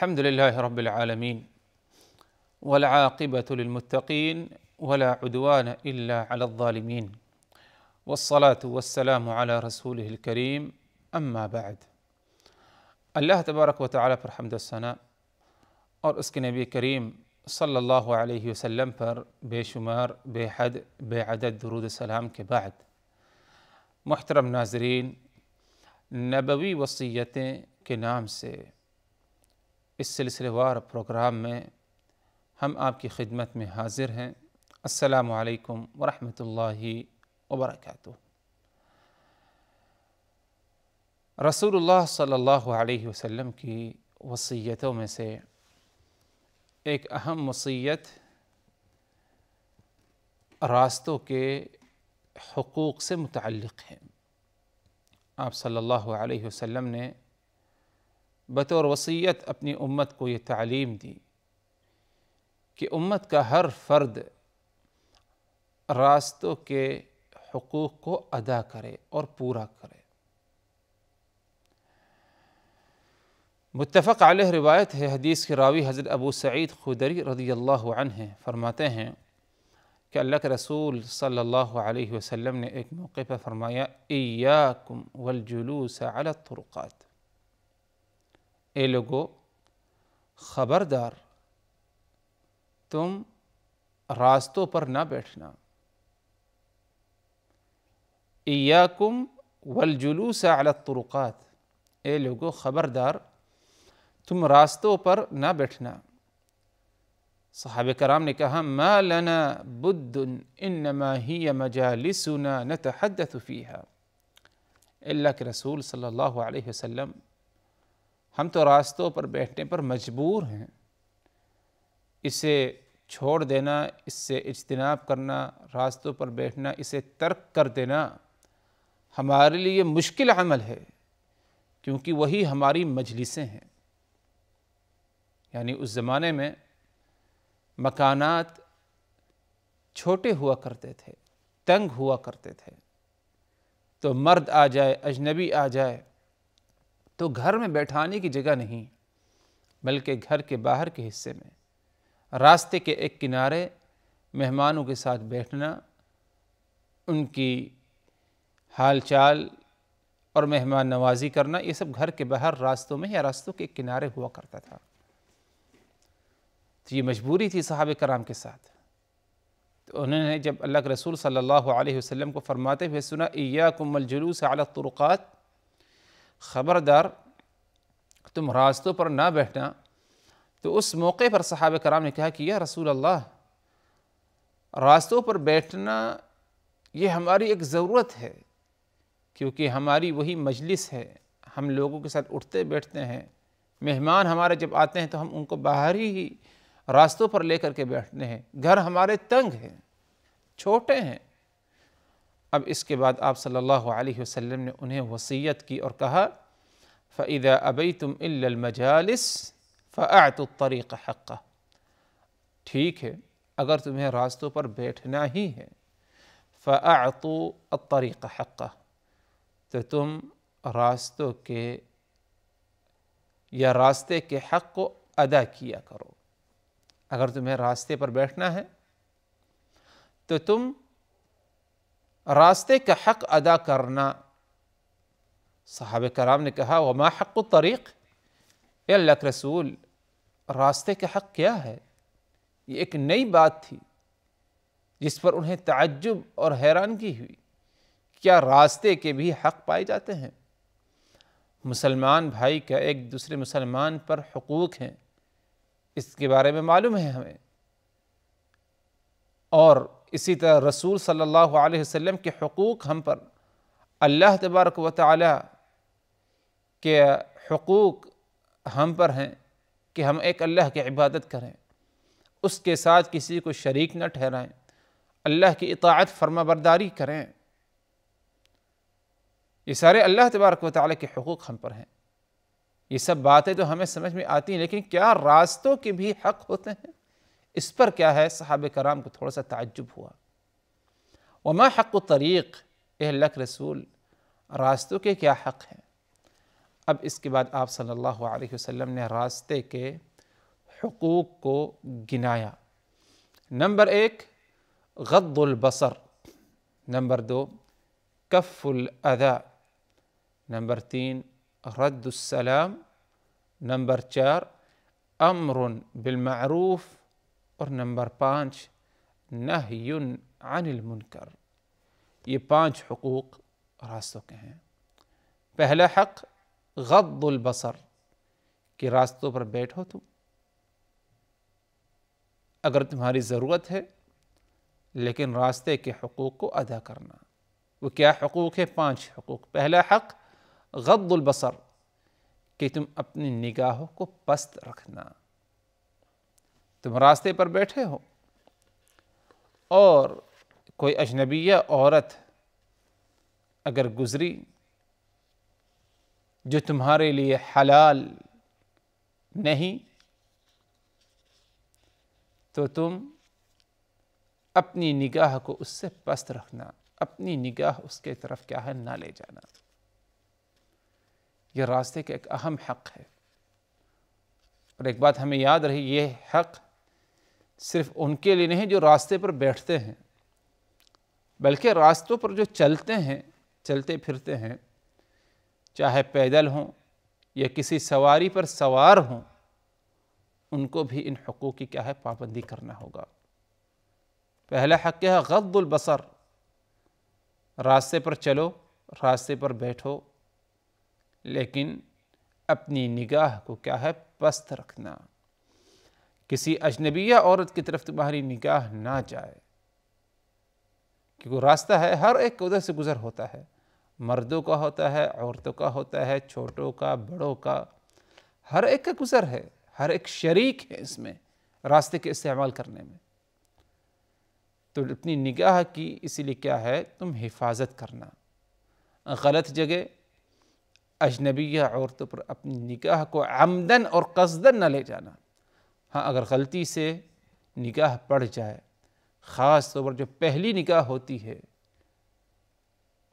الحمد لله رب العالمين والعاقبه للمتقين ولا عدوان الا على الظالمين والصلاه والسلام على رسوله الكريم اما بعد الله تبارك وتعالى في الحمد والثناء اور اس کے نبی کریم صلی وسلم فر بے شمار بے حد بے درود سلام كبعد محترم ناظرین نبوي وصیتیں کے نام اس سلسلے وار پروگرام میں ہم آپ کی خدمت میں حاضر ہیں السلام علیکم ورحمۃ اللہ وبرکاتہ رسول اللہ صلی اللہ علیہ وسلم کی وصیتوں میں سے ایک اہم وصیت راستوں کے حقوق سے متعلق ہے آپ صلی اللہ علیہ وسلم نے بطور وصیت اپنی امت کو یہ تعلیم دی کہ امت کا ہر فرد راستوں کے حقوق کو ادا کرے اور پورا کرے متفق علیہ روایت ہے حدیث کے راوی حضرت ابو سعید خدری رضی اللہ عنہ فرماتے ہیں کہ اللہ کے رسول صلی اللہ علیہ وسلم نے ایک موقع پر فرمایا ایاکم والجلوس علی الطرقات إلوغو خبردار تم راستوں پر نہ بیٹھنا ایاکم والجلوس على الطرقات اے لوگو خبردار تم راستوں پر نہ بیٹھنا صحابہ کرام نے کہا ما لنا بد انما هي مجالسنا نتحدث فيها اللہ کے رسول صلی اللہ علیہ وسلم ہم تو راستوں پر بیٹھنے پر مجبور ہیں اسے چھوڑ دینا اس سے اجتناب کرنا راستوں پر بیٹھنا اسے ترک کر دینا ہمارے لیے مشکل عمل ہے کیونکہ وہی ہماری مجلسیں ہیں یعنی اس زمانے میں مکانات چھوٹے ہوا کرتے تھے تنگ ہوا کرتے تھے تو مرد آ جائے اجنبی آ جائے تو گھر میں بیٹھانے کی جگہ نہیں بلکہ گھر کے باہر کے حصے میں راستے کے ایک کنارے مہمانوں کے ساتھ بیٹھنا ان کی حال چال اور مہمان نوازی کرنا یہ سب گھر کے باہر راستوں میں یا راستوں کے کنارے ہوا کرتا تھا تو یہ مجبوری تھی صحابہ کرام کے ساتھ تو انہوں نے جب اللہ کے رسول صلی اللہ علیہ وسلم کو فرماتے ہوئے سنا ایاکم الجلوس علی الطرقات خبردار تم راستوں پر نہ بیٹھنا تو اس موقع پر صحابہ کرام نے کہا کہ یا رسول اللہ راستوں پر بیٹھنا یہ ہماری ایک ضرورت ہے کیونکہ ہماری وہی مجلس ہے ہم لوگوں کے ساتھ اٹھتے بیٹھتے ہیں مہمان ہمارے جب آتے ہیں تو ہم ان کو باہر ہی راستوں پر لے کر کے بیٹھتے ہیں گھر ہمارے تنگ ہیں چھوٹے ہیں اب اس کے بعد آپ صلی اللہ علیہ وسلم نے انہیں وصیت کی اور کہا فَإِذَا أَبَيْتُمْ تم الْمَجَالِسِ فعت الطَّرِيقَ تریق ٹھیک ہے اگر تمہیں راستوں پر بیٹھنا ہی ہے فعت الطَّرِيقَ تریق تو تم راستوں کے یا راستے کے حق کو ادا کیا کرو اگر تمہیں راستے پر بیٹھنا ہے تو تم راستے کا حق ادا کرنا صحابہ کرام نے کہا وما حق و اے اللہ کے رسول راستے کا حق کیا ہے یہ ایک نئی بات تھی جس پر انہیں تعجب اور حیرانگی ہوئی کیا راستے کے بھی حق پائے جاتے ہیں مسلمان بھائی کا ایک دوسرے مسلمان پر حقوق ہیں اس کے بارے میں معلوم ہے ہمیں اور اسی طرح رسول صلی اللہ علیہ وسلم کے حقوق ہم پر اللہ تبارک و تعالی کے حقوق ہم پر ہیں کہ ہم ایک اللہ کی عبادت کریں اس کے ساتھ کسی کو شریک نہ ٹھہرائیں اللہ کی اطاعت فرما برداری کریں یہ سارے اللہ تبارک و تعالیٰ کے حقوق ہم پر ہیں یہ سب باتیں تو ہمیں سمجھ میں آتی ہیں لیکن کیا راستوں کے بھی حق ہوتے ہیں اس پر کیا ہے صحابہ کرام کو تھوڑا سا تعجب ہوا وما حق الطریق اے رسول راستوں کے کیا حق ہیں اب اس کے بعد آپ صلی اللہ علیہ وسلم نے راستے کے حقوق کو گنایا نمبر ایک غض البصر نمبر دو کف الاذا نمبر تین رد السلام نمبر چار امر بالمعروف اور نمبر پانچ نہی عن المنکر یہ پانچ حقوق راستوں کے ہیں پہلا حق غض البصر کہ راستوں پر بیٹھو تم اگر تمہاری ضرورت ہے لیکن راستے کے حقوق کو ادا کرنا وہ کیا حقوق ہے پانچ حقوق پہلا حق غض البصر کہ تم اپنی نگاہوں کو پست رکھنا تم راستے پر بیٹھے ہو اور کوئی اجنبیہ عورت اگر گزری جو تمہارے لیے حلال نہیں تو تم اپنی نگاہ کو اس سے پست رکھنا اپنی نگاہ اس کے طرف کیا ہے نہ لے جانا یہ راستے کا ایک اہم حق ہے اور ایک بات ہمیں یاد رہی یہ حق صرف ان کے لیے نہیں جو راستے پر بیٹھتے ہیں بلکہ راستوں پر جو چلتے ہیں چلتے پھرتے ہیں چاہے پیدل ہوں یا کسی سواری پر سوار ہوں ان کو بھی ان حقوق کی کیا ہے پابندی کرنا ہوگا پہلا حق کیا ہے غض البصر راستے پر چلو راستے پر بیٹھو لیکن اپنی نگاہ کو کیا ہے پست رکھنا کسی اجنبیہ عورت کی طرف تمہاری نگاہ نہ جائے کیونکہ راستہ ہے ہر ایک کا ادھر سے گزر ہوتا ہے مردوں کا ہوتا ہے عورتوں کا ہوتا ہے چھوٹوں کا بڑوں کا ہر ایک کا گزر ہے ہر ایک شریک ہے اس میں راستے کے استعمال کرنے میں تو اپنی نگاہ کی اسی لیے کیا ہے تم حفاظت کرنا غلط جگہ اجنبیہ عورتوں پر اپنی نگاہ کو عمدن اور قصدن نہ لے جانا ہاں اگر غلطی سے نکاح پڑ جائے خاص طور پر جو پہلی نکاح ہوتی ہے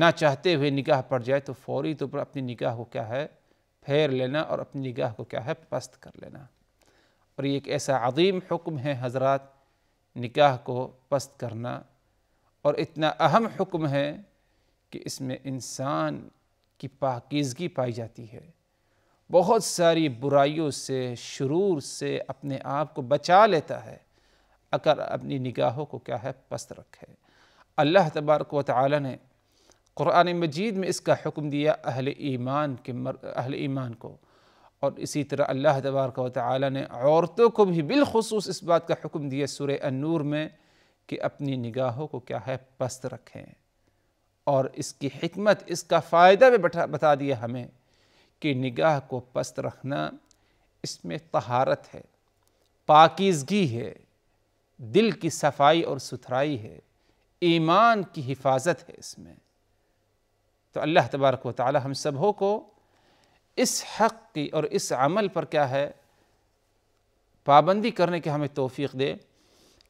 نہ چاہتے ہوئے نکاح پڑ جائے تو فوری طور پر اپنی نکاح کو کیا ہے پھیر لینا اور اپنی نگاہ کو کیا ہے پست کر لینا اور یہ ایک ایسا عظیم حکم ہے حضرات نکاح کو پست کرنا اور اتنا اہم حکم ہے کہ اس میں انسان کی پاکیزگی پائی جاتی ہے بہت ساری برائیوں سے شرور سے اپنے آپ کو بچا لیتا ہے اگر اپنی نگاہوں کو کیا ہے پست رکھے اللہ تبارک و تعالی نے قرآن مجید میں اس کا حکم دیا اہل ایمان کے مر اہل ایمان کو اور اسی طرح اللہ تبارک و تعالی نے عورتوں کو بھی بالخصوص اس بات کا حکم دیا سورہ النور میں کہ اپنی نگاہوں کو کیا ہے پست رکھیں اور اس کی حکمت اس کا فائدہ بھی بتا دیا ہمیں کی نگاہ کو پست رکھنا اس میں طہارت ہے پاکیزگی ہے دل کی صفائی اور ستھرائی ہے ایمان کی حفاظت ہے اس میں تو اللہ تبارک و تعالی ہم سبھوں کو اس حق کی اور اس عمل پر کیا ہے پابندی کرنے کی ہمیں توفیق دے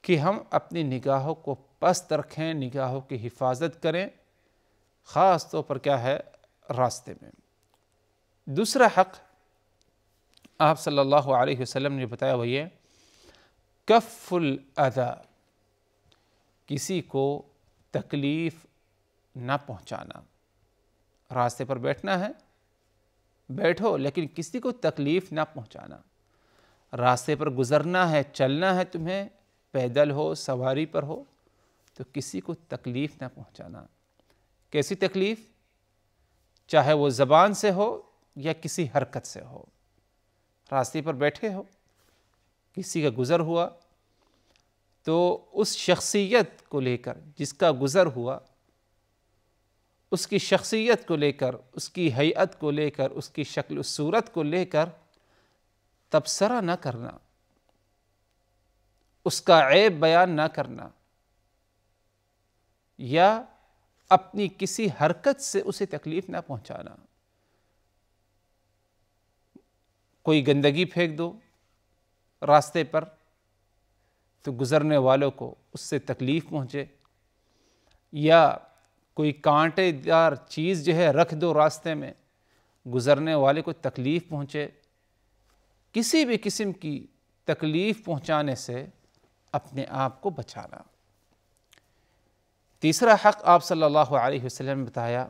کہ ہم اپنی نگاہوں کو پست رکھیں نگاہوں کی حفاظت کریں خاص طور پر کیا ہے راستے میں دوسرا حق آپ صلی اللہ علیہ وسلم نے بتایا وہی ہے کف الادہ کسی کو تکلیف نہ پہنچانا راستے پر بیٹھنا ہے بیٹھو لیکن کسی کو تکلیف نہ پہنچانا راستے پر گزرنا ہے چلنا ہے تمہیں پیدل ہو سواری پر ہو تو کسی کو تکلیف نہ پہنچانا کیسی تکلیف چاہے وہ زبان سے ہو یا کسی حرکت سے ہو راستے پر بیٹھے ہو کسی کا گزر ہوا تو اس شخصیت کو لے کر جس کا گزر ہوا اس کی شخصیت کو لے کر اس کی حیعت کو لے کر اس کی شکل صورت کو لے کر تبصرہ نہ کرنا اس کا عیب بیان نہ کرنا یا اپنی کسی حرکت سے اسے تکلیف نہ پہنچانا کوئی گندگی پھینک دو راستے پر تو گزرنے والوں کو اس سے تکلیف پہنچے یا کوئی کانٹے دار چیز جو ہے رکھ دو راستے میں گزرنے والے کو تکلیف پہنچے کسی بھی قسم کی تکلیف پہنچانے سے اپنے آپ کو بچانا تیسرا حق آپ صلی اللہ علیہ وسلم نے بتایا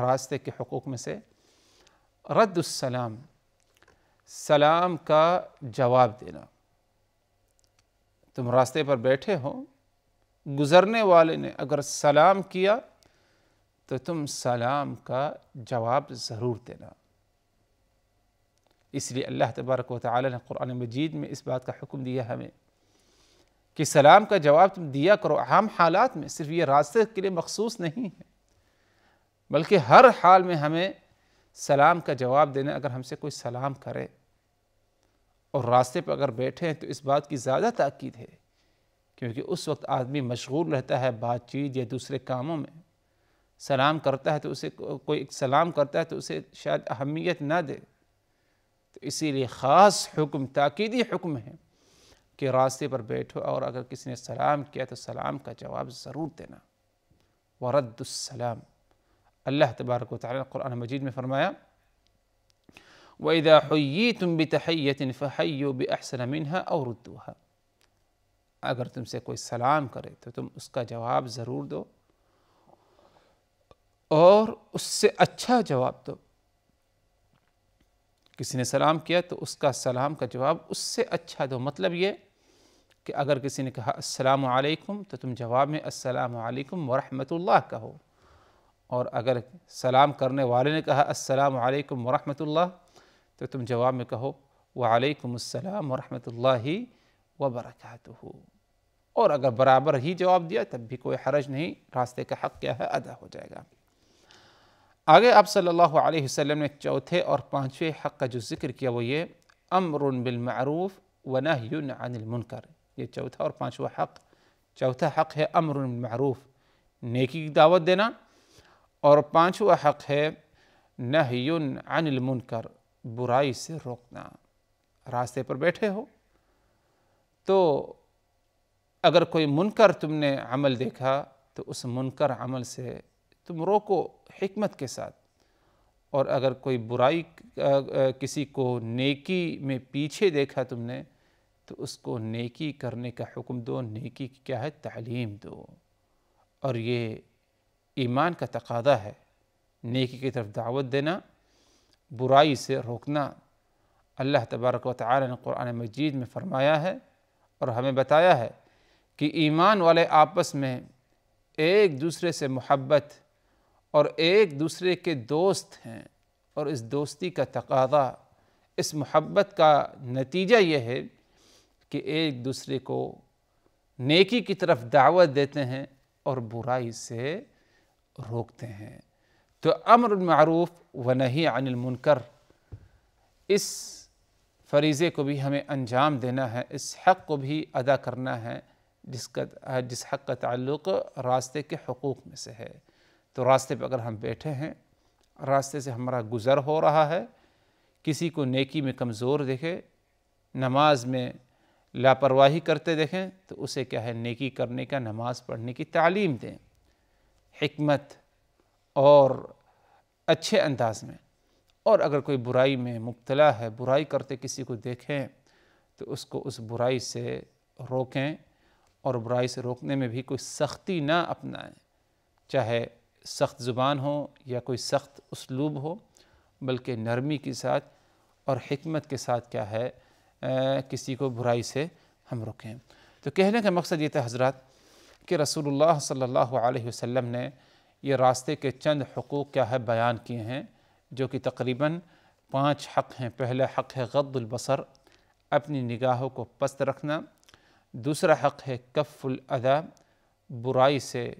راستے کے حقوق میں سے رد السلام سلام کا جواب دینا تم راستے پر بیٹھے ہو گزرنے والے نے اگر سلام کیا تو تم سلام کا جواب ضرور دینا اس لیے اللہ تبارک و تعالی نے قرآن مجید میں اس بات کا حکم دیا ہمیں کہ سلام کا جواب تم دیا کرو عام حالات میں صرف یہ راستے کے لیے مخصوص نہیں ہے بلکہ ہر حال میں ہمیں سلام کا جواب دینے اگر ہم سے کوئی سلام کرے اور راستے پر اگر ہیں تو اس بات کی زیادہ تاکید ہے کیونکہ اس وقت آدمی مشغول رہتا ہے بات چیت یا دوسرے کاموں میں سلام کرتا ہے تو اسے کوئی سلام کرتا ہے تو اسے شاید اہمیت نہ دے تو اسی لیے خاص حکم تاکیدی حکم ہے کہ راستے پر بیٹھو اور اگر کسی نے سلام کیا تو سلام کا جواب ضرور دینا ورد السلام اللہ تبارک و تعالیٰ قرآن مجید میں فرمایا وَإِذَا حُيِّيتُم بِتَحَيَّةٍ فَحَيُّوا بِأَحْسَنَ مِنْهَا بھی رُدُّوهَا اگر تم سے کوئی سلام کرے تو تم اس کا جواب ضرور دو اور اس سے اچھا جواب دو کسی نے سلام کیا تو اس کا سلام کا جواب اس سے اچھا دو مطلب یہ کہ اگر کسی نے کہا السلام علیکم تو تم جواب میں السلام علیکم ورحمت اللہ کہو और अगर सलाम करने वाले ने कहा अस्सलाम वालेकुम वरहमतुल्लाह तो तुम जवाब में कहो वालेकुमसलाम वरहमतुल्लाहि व बरकातहू और अगर बराबर ही जवाब दिया तब भी कोई हरज नहीं रास्ते का हक क्या है अदा हो जाएगा आगे आप सल्लल्लाहु अलैहि वसल्लम ने चौथे और पाँचवें हक का जो जिक्र किया वो ये अमर बिलमरूफ़ वनहयुन अनिलमुनकर ये चौथा और पाँचवा हक चौथा हक है अमर मरूफ़ नेकी की दावत देना اور پانچواں حق ہے نہ عن المنکر برائی سے روکنا راستے پر بیٹھے ہو تو اگر کوئی منکر تم نے عمل دیکھا تو اس منکر عمل سے تم روکو حکمت کے ساتھ اور اگر کوئی برائی کسی کو نیکی میں پیچھے دیکھا تم نے تو اس کو نیکی کرنے کا حکم دو نیکی کی کیا ہے تعلیم دو اور یہ ایمان کا تقاضہ ہے نیکی کی طرف دعوت دینا برائی سے روکنا اللہ تبارک و تعالی نے قرآن مجید میں فرمایا ہے اور ہمیں بتایا ہے کہ ایمان والے آپس میں ایک دوسرے سے محبت اور ایک دوسرے کے دوست ہیں اور اس دوستی کا تقاضہ اس محبت کا نتیجہ یہ ہے کہ ایک دوسرے کو نیکی کی طرف دعوت دیتے ہیں اور برائی سے روکتے ہیں تو امر المعروف و نہیں عن المنکر اس فریضے کو بھی ہمیں انجام دینا ہے اس حق کو بھی ادا کرنا ہے جس کا جس حق کا تعلق راستے کے حقوق میں سے ہے تو راستے پہ اگر ہم بیٹھے ہیں راستے سے ہمارا گزر ہو رہا ہے کسی کو نیکی میں کمزور دیکھے نماز میں لاپرواہی کرتے دیکھیں تو اسے کیا ہے نیکی کرنے کا نماز پڑھنے کی تعلیم دیں حکمت اور اچھے انداز میں اور اگر کوئی برائی میں مبتلا ہے برائی کرتے کسی کو دیکھیں تو اس کو اس برائی سے روکیں اور برائی سے روکنے میں بھی کوئی سختی نہ اپنائیں چاہے سخت زبان ہو یا کوئی سخت اسلوب ہو بلکہ نرمی کے ساتھ اور حکمت کے ساتھ کیا ہے کسی کو برائی سے ہم رکھیں تو کہنے کا مقصد یہ تھا حضرات کہ رسول اللہ صلی اللہ علیہ وسلم نے یہ راستے کے چند حقوق کیا ہے بیان کیے ہیں جو کہ تقریباً پانچ حق ہیں پہلا حق ہے غض البصر اپنی نگاہوں کو پست رکھنا دوسرا حق ہے کف الادہ برائی سے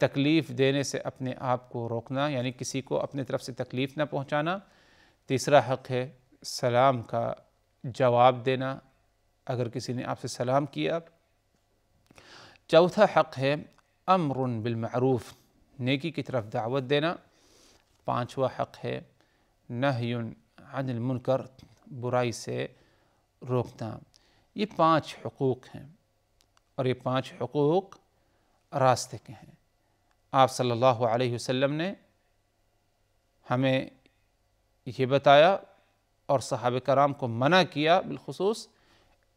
تکلیف دینے سے اپنے آپ کو روکنا یعنی کسی کو اپنے طرف سے تکلیف نہ پہنچانا تیسرا حق ہے سلام کا جواب دینا اگر کسی نے آپ سے سلام کیا चौथा हक है अमर बिलमरूफ नेकी की तरफ दावत देना पांचवा हक है नहयुन अनिलमुनकर बुराई से रोकना ये पांच हकूक़ हैं और ये पांच हकूक़ रास्ते के हैं आप सल्लल्लाहु अलैहि वसल्लम ने हमें ये बताया और सहाब कराम को मना किया बिलखसूस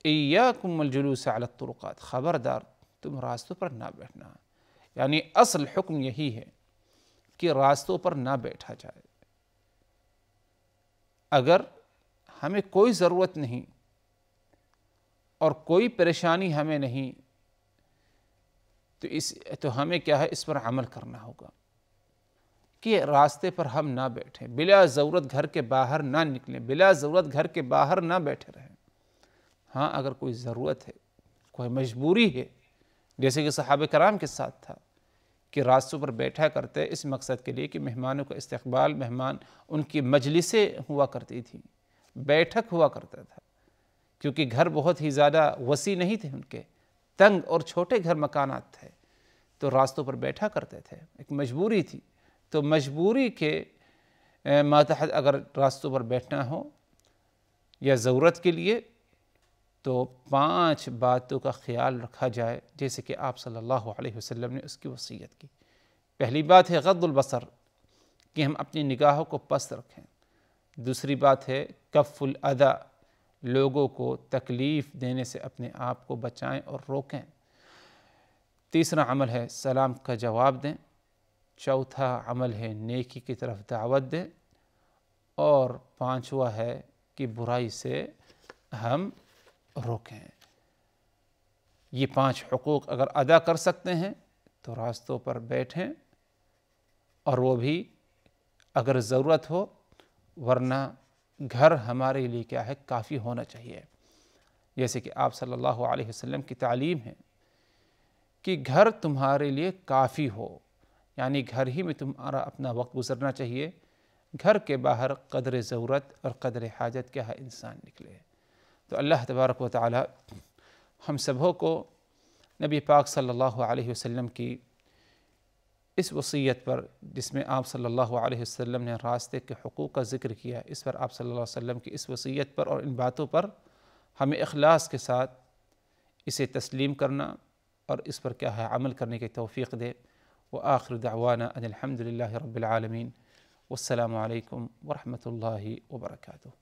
या कुमल जुलूस अलतरक़ात ख़बरदार تم راستوں پر نہ بیٹھنا یعنی اصل حکم یہی ہے کہ راستوں پر نہ بیٹھا جائے اگر ہمیں کوئی ضرورت نہیں اور کوئی پریشانی ہمیں نہیں تو اس تو ہمیں کیا ہے اس پر عمل کرنا ہوگا کہ راستے پر ہم نہ بیٹھیں بلا ضرورت گھر کے باہر نہ نکلیں بلا ضرورت گھر کے باہر نہ بیٹھے رہیں ہاں اگر کوئی ضرورت ہے کوئی مجبوری ہے جیسے کہ صحابہ کرام کے ساتھ تھا کہ راستوں پر بیٹھا کرتے اس مقصد کے لیے کہ مہمانوں کا استقبال مہمان ان کی مجلسیں ہوا کرتی تھیں بیٹھک ہوا کرتا تھا کیونکہ گھر بہت ہی زیادہ وسیع نہیں تھے ان کے تنگ اور چھوٹے گھر مکانات تھے تو راستوں پر بیٹھا کرتے تھے ایک مجبوری تھی تو مجبوری کے ماتحت اگر راستوں پر بیٹھنا ہو یا ضرورت کے لیے تو پانچ باتوں کا خیال رکھا جائے جیسے کہ آپ صلی اللہ علیہ وسلم نے اس کی وصیت کی پہلی بات ہے غض البصر کہ ہم اپنی نگاہوں کو پست رکھیں دوسری بات ہے کف الادا لوگوں کو تکلیف دینے سے اپنے آپ کو بچائیں اور روکیں تیسرا عمل ہے سلام کا جواب دیں چوتھا عمل ہے نیکی کی طرف دعوت دیں اور پانچواں ہے کہ برائی سے ہم روکیں یہ پانچ حقوق اگر ادا کر سکتے ہیں تو راستوں پر بیٹھیں اور وہ بھی اگر ضرورت ہو ورنہ گھر ہمارے لیے کیا ہے کافی ہونا چاہیے جیسے کہ آپ صلی اللہ علیہ وسلم کی تعلیم ہے کہ گھر تمہارے لیے کافی ہو یعنی گھر ہی میں تمہارا اپنا وقت گزرنا چاہیے گھر کے باہر قدر ضرورت اور قدر حاجت کیا ہے انسان نکلے تو اللہ تبارک و تعالی ہم سبھوں کو نبی پاک صلی اللہ علیہ وسلم کی اس وصیت پر جس میں آپ صلی اللہ علیہ وسلم نے راستے کے حقوق کا ذکر کیا اس پر آپ صلی اللہ علیہ وسلم کی اس وصیت پر اور ان باتوں پر ہمیں اخلاص کے ساتھ اسے تسلیم کرنا اور اس پر کیا ہے عمل کرنے کی توفیق دے وہ دعوانا ان الحمد للہ رب العالمین والسلام علیکم ورحمۃ اللہ وبرکاتہ